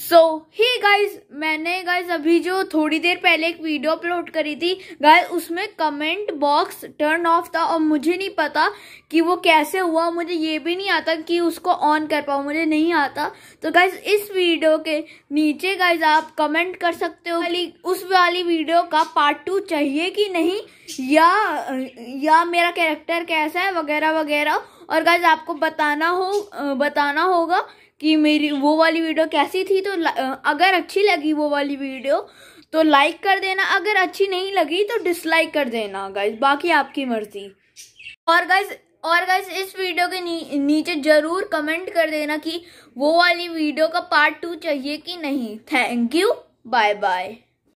सो ही guys मैंने guys अभी जो थोड़ी देर पहले एक वीडियो अपलोड करी थी गाइज उसमें कमेंट बॉक्स टर्न ऑफ था और मुझे नहीं पता कि वो कैसे हुआ मुझे ये भी नहीं आता कि उसको ऑन कर पाऊँ मुझे नहीं आता तो गाइज इस वीडियो के नीचे गाइज आप कमेंट कर सकते हो वाली उस वाली वीडियो का पार्ट टू चाहिए कि नहीं या या मेरा कैरेक्टर कैसा है वगैरह वगैरह और गाइज आपको बताना हो बताना होगा कि मेरी वो वाली वीडियो कैसी थी तो अगर अच्छी लगी वो वाली वीडियो तो लाइक कर देना अगर अच्छी नहीं लगी तो डिसलाइक कर देना गाइज बाकी आपकी मर्जी और गाइज और गाइज इस वीडियो के नी, नीचे ज़रूर कमेंट कर देना कि वो वाली वीडियो का पार्ट टू चाहिए कि नहीं थैंक यू बाय बाय